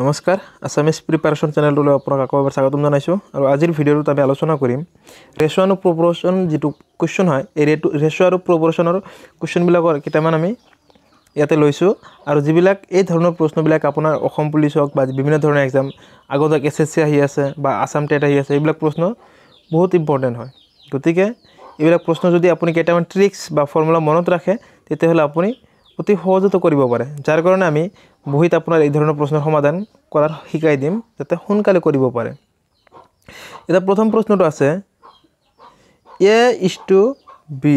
নমস্কাৰ Assam S preparation চেনেলটোলৈ আপোনাক আকৌ এবাৰ স্বাগতম জনাইছোঁ আৰু আজিৰ ভিডিঅ'টোত আমি আলোচনা কৰিম ৰেচুৱা আৰু প্ৰপৰেশ্যন যিটো কুৱেশ্যন হয় এই ৰেটো ৰেচুৱা আৰু প্ৰপৰেশ্যনৰ কুৱেশ্যনবিলাকৰ কেইটামান আমি ইয়াতে লৈছোঁ আৰু যিবিলাক এই ধৰণৰ প্ৰশ্নবিলাক আপোনাৰ অসম পুলিচ হওক বা বিভিন্ন ধৰণৰ এক্সাম আগত এছ এছ চি আহি আছে বা আছাম টেট আহি আছে এইবিলাক প্ৰশ্ন বহুত ইম্পৰ্টেণ্ট হয় গতিকে এইবিলাক প্ৰশ্ন যদি আপুনি কেইটামান ট্ৰিক্স বা ফৰ্মুলা মনত ৰাখে তেতিয়াহ'লে আপুনি অতি সহজতে কৰিব পাৰে যাৰ কাৰণে আমি বহীত আপোনাৰ এই ধৰণৰ প্ৰশ্নৰ সমাধান কৰাৰ শিকাই দিম যাতে সোনকালে কৰিব পাৰে এতিয়া প্ৰথম প্ৰশ্নটো আছে এ ইজ টু বি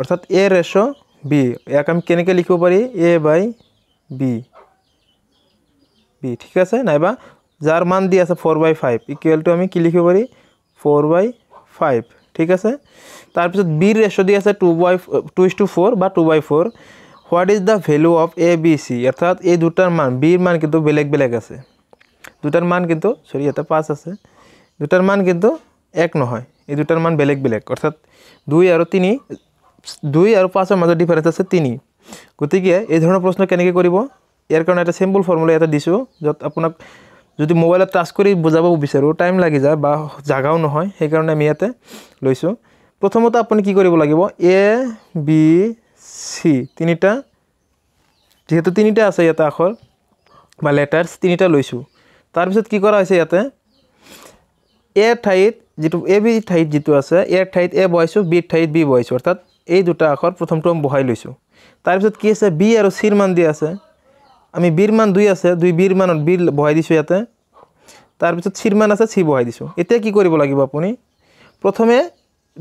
অৰ্থাৎ এ ৰেচ' বি ইয়াক আমি কেনেকৈ লিখিব পাৰি এ বাই বি বি ঠিক আছে নাইবা যাৰ মান দি আছে ফ'ৰ বাই ফাইভ ইকুৱেলটো আমি কি লিখিব পাৰি ফ'ৰ বাই ফাইভ ঠিক আছে তাৰপিছত বিৰ ৰেচ' দি আছে two by two is two four বা two by four what is the value of A B C অৰ্থাৎ এই দুটাৰ মান বিৰ মান কিন্তু বেলেগ বেলেগ আছে দুটাৰ মান কিন্তু চৰি ইয়াতে পাঁচ আছে দুটাৰ মান কিন্তু এক নহয় এই দুটাৰ মান বেলেগ বেলেগ অৰ্থাৎ দুই আৰু তিনি দুই আৰু পাঁচৰ মাজত ডিফাৰেঞ্চ আছে তিনি গতিকে এই ধৰণৰ প্ৰশ্ন কেনেকৈ কৰিব ইয়াৰ কাৰণে এটা চিম্পল ফৰ্মুলা ইয়াতে দিছোঁ য'ত আপোনাক যদি মোবাইলত টাচ কৰি বুজাব বিচাৰোঁ টাইম লাগি যায় বা জাগাও নহয় সেইকাৰণে আমি ইয়াতে লৈছোঁ প্ৰথমতে আপুনি কি কৰিব লাগিব এ বি সি তিনিটা যিহেতু তিনিটা আছে ইয়াতে আখৰ বা লেটাৰ্ছ তিনিটা লৈছোঁ তাৰপিছত কি কৰা হৈছে ইয়াতে এ ঠাইত যিটো এ বি ঠাইত যিটো আছে এ ঠাইত এ বহাইছোঁ বি ঠাইত বি বহাইছোঁ অৰ্থাৎ এই দুটা আখৰ প্ৰথমটো আমি বহাই লৈছোঁ তাৰপিছত কি আছে বি আৰু চিৰ মান দি আছে আমি বিৰ মান দুই আছে দুই বিৰ মানত বি বহাই দিছোঁ ইয়াতে তাৰপিছত চিৰ মান আছে চি বহাই দিছোঁ এতিয়া কি কৰিব লাগিব আপুনি প্ৰথমে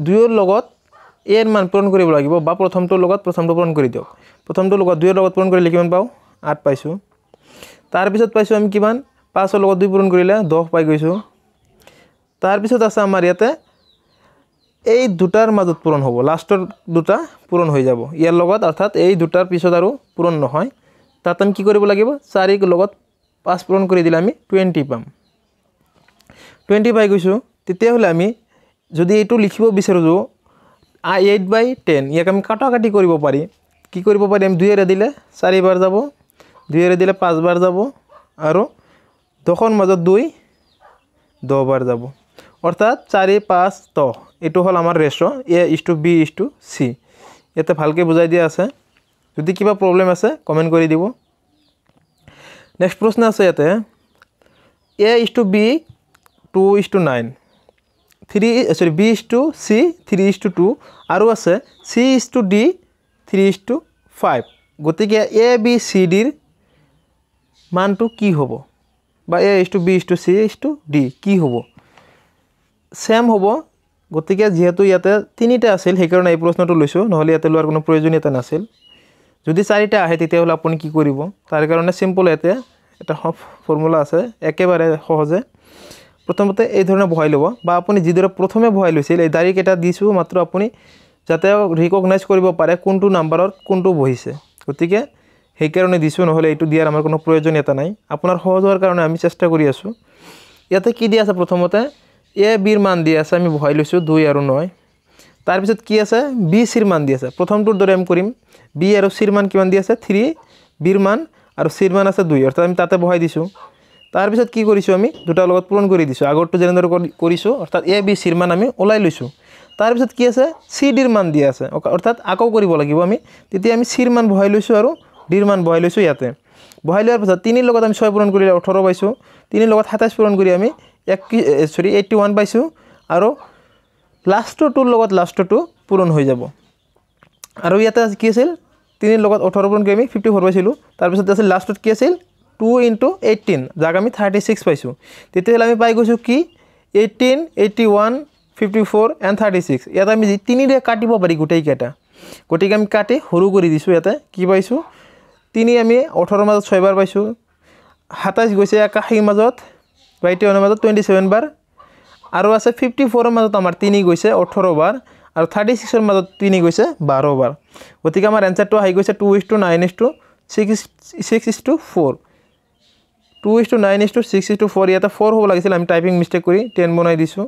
দুয়োৰ লগত এই মান পূৰণ কৰিব লাগিব বা প্ৰথমটোৰ লগত প্ৰথমটো পূৰণ কৰি দিয়ক প্ৰথমটোৰ লগত দুইৰ লগত পূৰণ কৰিলে কিমান পাওঁ আঠ পাইছোঁ তাৰপিছত পাইছোঁ আমি কিমান পাঁচৰ লগত দুই পূৰণ কৰিলে দহ পাই গৈছোঁ তাৰপিছত আছে আমাৰ ইয়াতে এই দুটাৰ মাজত পূৰণ হ'ব লাষ্টৰ দুটা পূৰণ হৈ যাব ইয়াৰ লগত অৰ্থাৎ এই দুটাৰ পিছত আৰু পূৰণ নহয় তাত আমি কি কৰিব লাগিব চাৰিৰ লগত পাঁচ পূৰণ কৰি দিলে আমি টুৱেণ্টি পাম টুৱেণ্টি পাই গৈছোঁ তেতিয়াহ'লে আমি যদি এইটো লিখিব বিচাৰোঁ আই এইট বাই টেন ইয়াক আমি কাটাকাটি করব পারি কি করব পারি আমি দুয়ে দিলে চারিবার যাব দুয়ে দিলে পাঁচবার যাব আর দশর মাজত দুই দহবার যাব অর্থাৎ চারি পাঁচ দহ এইটু হল আমার ratio A is to B is to C এতে ভালকে বুঝাই দিয়া আছে যদি কিবা প্রবলেম আছে কমেন্ট করে দিব নেক্সট প্রশ্ন আছে এতে A is to B two is to nine three sorry B is to C three is to two two আছে C is to D three is to five গতিকে এ বি চি ডিৰ মানটো কি হ'ব বা A is to B is to C is to D কি হ'ব same হ'ব গতিকে যিহেতু ইয়াতে তিনিটা আছিল সেইকাৰণে এই প্ৰশ্নটো লৈছোঁ নহ'লে ইয়াতে লোৱাৰ কোনো প্ৰয়োজনীয়তা নাছিল যদি চাৰিটা আহে তেতিয়াহ'লে আপুনি কি কৰিব তাৰ কাৰণে চিম্পল ইয়াতে এটা ফৰ্মুলা আছে একেবাৰে সহজে প্ৰথমতে এই ধৰণে বহাই ল'ব বা আপুনি যিদৰে প্ৰথমে বহাই লৈছিল এই দাড়িকেইটা দিছোঁ মাত্ৰ আপুনি যাতে ৰিকগনাইজ কৰিব পাৰে কোনটো নাম্বাৰত কোনটো বহিছে গতিকে সেইকাৰণে দিছোঁ নহ'লে এইটো দিয়াৰ আমাৰ কোনো প্ৰয়োজনীয়তা নাই আপোনাৰ সহজ হোৱাৰ কাৰণে আমি চেষ্টা কৰি আছোঁ ইয়াতে কি দিয়া আছে প্ৰথমতে এ বিৰ মান দি আছে আমি বহাই লৈছোঁ দুই আৰু নয় তাৰপিছত কি আছে বি চিৰ মান দি আছে প্ৰথমটোৰ দৰে আমি কৰিম বি আৰু চিৰ মান কিমান দি আছে থ্ৰী বিৰ মান আৰু চিৰ মান আছে দুই অৰ্থাৎ আমি তাতে বহাই দিছোঁ তাৰপিছত কি কৰিছোঁ আমি দুটাৰ লগত পূৰণ কৰি দিছোঁ আগৰটো যেনেদৰে কৰিছোঁ অৰ্থাৎ এ বি চিৰ মান আমি ওলাই লৈছোঁ তাৰপিছত কি আছে চি ডিৰ মান দিয়া আছে অৰ্থাৎ আকৌ কৰিব লাগিব আমি তেতিয়া আমি চিৰ মান বহাই লৈছোঁ আৰু ডিৰ মান বহাই লৈছোঁ ইয়াতে বহাই লোৱাৰ পিছত তিনিৰ লগত আমি ছয় পূৰণ কৰি ওঠৰ পাইছোঁ তিনিৰ লগত সাতাইছ পূৰণ কৰি আমি এক চৰি এইটটি ওৱান পাইছোঁ আৰু লাষ্টৰ টুৰ লগত লাষ্টৰটো পূৰণ হৈ যাব আৰু ইয়াতে কি আছিল তিনিৰ লগত ওঠৰ পূৰণ কৰি আমি ফিফটি ফ'ৰ পাইছিলোঁ তাৰপিছত আছিল লাষ্টত কি আছিল টু ইণ্টু এইটিন যাক আমি থাৰ্টি ছিক্স পাইছোঁ তেতিয়াহ'লে আমি পাই গৈছোঁ কি eighteen eighty one fifty four and thirty six ইয়াত আমি যি তিনিৰে কাটিব পাৰি গোটেইকেইটা গতিকে আমি কাটি সৰু কৰি দিছোঁ ইয়াতে কি পাইছোঁ তিনি আমি ওঠৰৰ মাজত ছয়বাৰ পাইছোঁ সাতাইছ গৈছে একাশীৰ মাজত বাইটিৰ মাজত টুৱেণ্টি ছেভেন বাৰ আৰু আছে ফিফটি ফ'ৰৰ মাজত আমাৰ তিনি গৈছে ওঠৰ বাৰ আৰু থাৰ্টি ছিক্সৰ মাজত তিনি গৈছে বাৰ বাৰ গতিকে আমাৰ এনচাৰটো আহি গৈছে two is to nine is to six six is to four two is to nine is to six is two four ইয়াতে ফ'ৰ হ'ব লাগিছিল আমি টাইপিং মিষ্টেক কৰি টেন বনাই দিছোঁ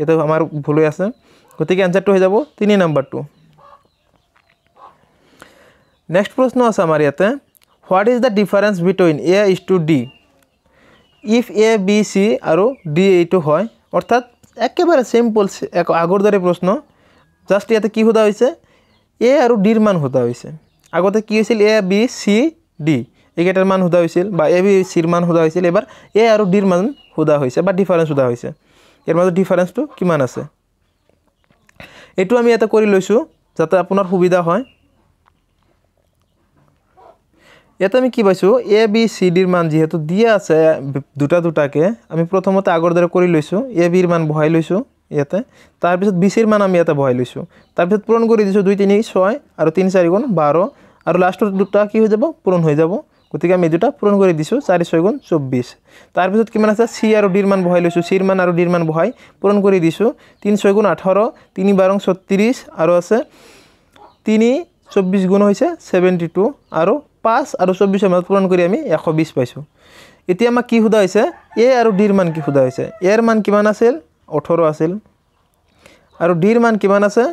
এইটো আমাৰ ভুলেই আছে গতিকে এনচাৰটো হৈ যাব তিনি নম্বৰটো নেক্সট প্ৰশ্ন আছে আমাৰ ইয়াতে what is the difference between A is to D if A B C আৰু ডি এইটো হয় অৰ্থাৎ একেবাৰে চিম্পল আগৰ দৰে প্ৰশ্ন জাষ্ট ইয়াতে কি সোধা হৈছে এ আৰু ডিৰ মান সোধা হৈছে আগতে কি হৈছিল এ বি চি ডি এইকেইটাৰ মান সোধা হৈছিল বা এ বি চিৰ মান সোধা হৈছিল এইবাৰ এ আৰু ডিৰ মান সোধা হৈছে বা ডিফাৰেঞ্চ সোধা হৈছে ইয়াৰ মাজত ডিফাৰেঞ্চটো কিমান আছে এইটো আমি এটা কৰি লৈছোঁ যাতে আপোনাৰ সুবিধা হয় ইয়াতে আমি কি পাইছোঁ এ বি চি ডিৰ মান যিহেতু দিয়া আছে দুটা দুটাকৈ আমি প্ৰথমতে আগৰ দৰে কৰি লৈছোঁ এ বিৰ মান বহাই লৈছোঁ ইয়াতে তাৰপিছত বি চিৰ মান আমি ইয়াতে বহাই লৈছোঁ তাৰপিছত পূৰণ কৰি দিছোঁ দুই তিনি ছয় আৰু তিনি চাৰি গুণ বাৰ আৰু লাষ্টৰ দুটা কি হৈ যাব পূৰণ হৈ যাব গতিকে আমি দুটা পূৰণ কৰি দিছোঁ চাৰি ছয় গুণ চৌব্বিছ তাৰপিছত কিমান আছে চি আৰু ডিৰ মান বহাই লৈছোঁ চিৰ মান আৰু ডিৰ মান বহাই পূৰণ কৰি দিছোঁ তিনি ছয় গুণ আঠাৰো তিনি বাৰং ছত্ৰিশ আৰু আছে তিনি চৌব্বিছ গুণ হৈছে ছেভেণ্টি টু আৰু পাঁচ আৰু চৌব্বিছৰ মাজ পূৰণ কৰি আমি এশ বিছ পাইছোঁ এতিয়া আমাক কি সোধা হৈছে এ আৰু ডিৰ মান কি সোধা হৈছে এৰ মান কিমান আছিল ওঠৰ আছিল আৰু ডিৰ মান কিমান আছে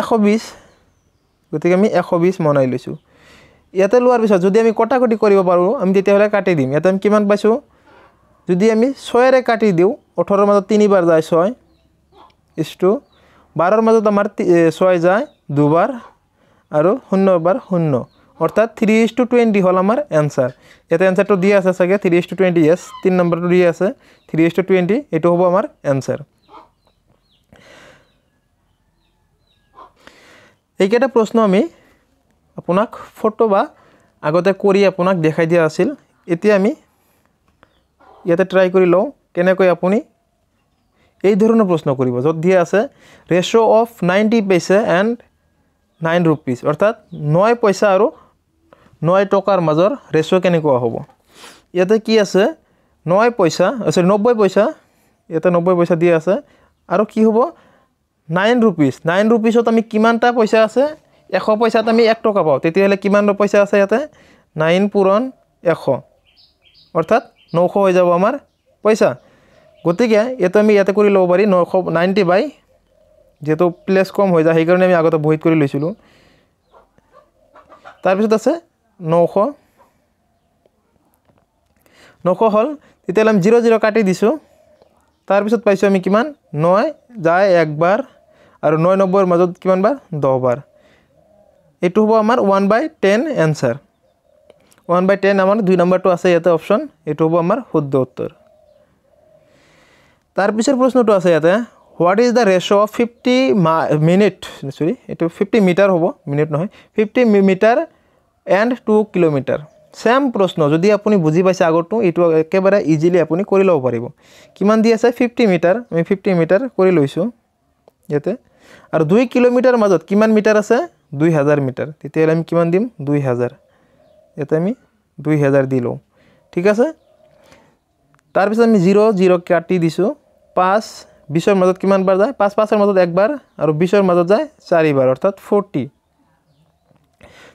এশ বিছ গতিকে আমি এশ বিছ মনাই লৈছোঁ ইয়াতে লোৱাৰ পিছত যদি আমি কটা কটি কৰিব পাৰোঁ আমি তেতিয়াহ'লে কাটি দিম ইয়াতে আমি কিমান পাইছোঁ যদি আমি ছয়েৰে কাটি দিওঁ ওঠৰৰ মাজত তিনিবাৰ যায় ছয় ইষ্টু বাৰৰ মাজত আমাৰ ছয় যায় দুবাৰ আৰু শূন্যবাৰ শূন্য অৰ্থাৎ থ্ৰী ইজ টু টুৱেণ্টি হ'ল আমাৰ এনচাৰ ইয়াতে এনচাৰটো দিয়া আছে চাগে three is to twenty yes তিনি নম্বৰটো দিয়া আছে থ্ৰী ইজ টু টুৱেণ্টি এইটো হ'ব আমাৰ এনচাৰ এইকেইটা প্ৰশ্ন আমি আপোনাক ফটো বা আগতে কৰি আপোনাক দেখাই দিয়া আছিল এতিয়া আমি ইয়াতে ট্ৰাই কৰি লওঁ কেনেকৈ আপুনি এই ধৰণৰ প্ৰশ্ন কৰিব য'ত দিয়া আছে ratio' of ninety paisa and nine rupees অৰ্থাৎ নয় পইচা আৰু নয় টকাৰ মাজৰ ৰেচিঅ' কেনেকুৱা হ'ব ইয়াতে কি আছে নয় পইচা চৰি নব্বৈ পইচা ইয়াতে নব্বৈ পইচা দিয়া আছে আৰু কি হ'ব নাইন ৰুপিজ নাইন ৰুপিজত আমি কিমানটা পইচা আছে এশ পইচাত আমি এক টকা পাওঁ তেতিয়াহ'লে কিমান পইচা আছে ইয়াতে নাইন পূৰণ এশ অৰ্থাৎ নশ হৈ যাব আমাৰ পইচা গতিকে এইটো আমি ইয়াতে কৰি ল'ব পাৰি নশ নাইণ্টি বাই যিহেতু প্লেচ কম হৈ যায় সেইকাৰণে আমি আগতে বহীত কৰি লৈছিলোঁ তাৰপিছত আছে নশ নশ হ'ল তেতিয়াহ'লে আমি জিৰ' জিৰ' কাটি দিছোঁ তাৰপিছত পাইছোঁ আমি কিমান নয় যায় একবাৰ আৰু নয় নব্বৈৰ মাজত কিমানবাৰ দহবাৰ এইটো হ'ব আমাৰ one by ten answer one by ten আমাৰ দুই নম্বৰটো আছে ইয়াতে অপশ্যন এইটো হ'ব আমাৰ শুদ্ধ উত্তৰ তাৰপিছৰ প্ৰশ্নটো আছে ইয়াতে what is the ratio' of fifty মা মিনিট চৰি এইটো ফিফটি মিটাৰ হ'ব মিনিট নহয় fifty metre and two kilometre same প্ৰশ্ন যদি আপুনি বুজি পাইছে আগৰটো এইটো একেবাৰে ইজিলি আপুনি কৰি ল'ব পাৰিব কিমান দি আছে ফিফটি মিটাৰ আমি ফিফটি মিটাৰ কৰি লৈছোঁ ইয়াতে আৰু দুই কিলোমিটাৰ মাজত কিমান মিটাৰ আছে দুই হাজাৰ মিটাৰ তেতিয়াহ'লে আমি কিমান দিম দুই হাজাৰ ইয়াতে আমি দুই হাজাৰ দি লওঁ ঠিক আছে তাৰপিছত আমি জিৰ' জিৰ' কাটি দিছোঁ পাঁচ বিছৰ মাজত কিমান বাৰ যায় পাঁচ পাঁচৰ মাজত একবাৰ আৰু বিছৰ মাজত যায় চাৰিবাৰ অৰ্থাৎ ফ'ৰ্টি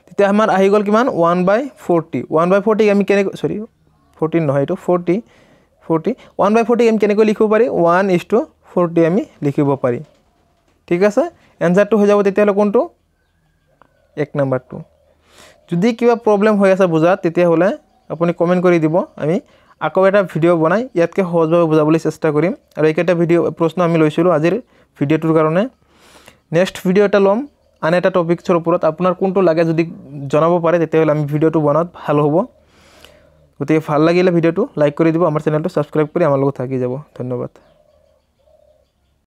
তেতিয়া আমাৰ আহি গল কিমান one by forty one by 40 আমি কেনেকৈ চৰি 14 নহয় এইটো ফ'ৰ্টি ফ'ৰ্টি ওৱান বাই ফ'ৰ্টিক আমি কেনেকৈ লিখিব পাৰি ওৱান পাৰি ফ'ৰ্টি আমি লিখিব পাৰি ঠিক আছে অ্যানসাৰটো হৈ যাব তেতিয়াহ'লে কোনটো এক নম্বৰটো যদি কিবা প্ৰব্লেম হৈ আছে বুজাত তেতিয়াহ'লে আপুনি কমেণ্ট কৰি দিব আমি আকৌ এটা ভিডিঅ' বনাই ইয়াতকৈ সহজভাৱে বুজাবলৈ চেষ্টা কৰিম আৰু এইকেইটা ভিডিঅ' প্ৰশ্ন আমি লৈছিলোঁ আজিৰ ভিডিঅ'টোৰ কাৰণে নেক্সট ভিডিঅ' এটা ল'ম আন এটা টপিকছৰ ওপৰত আপোনাৰ কোনটো লাগে যদি জনাব পাৰে তেতিয়াহ'লে আমি ভিডিঅ'টো বনাওঁ ভাল হ'ব গতিকে ভাল লাগিলে ভিডিঅ'টো লাইক কৰি দিব আমাৰ চেনেলটো ছাবস্ক্ৰাইব কৰি আমাৰ লগত থাকি যাব ধন্যবাদ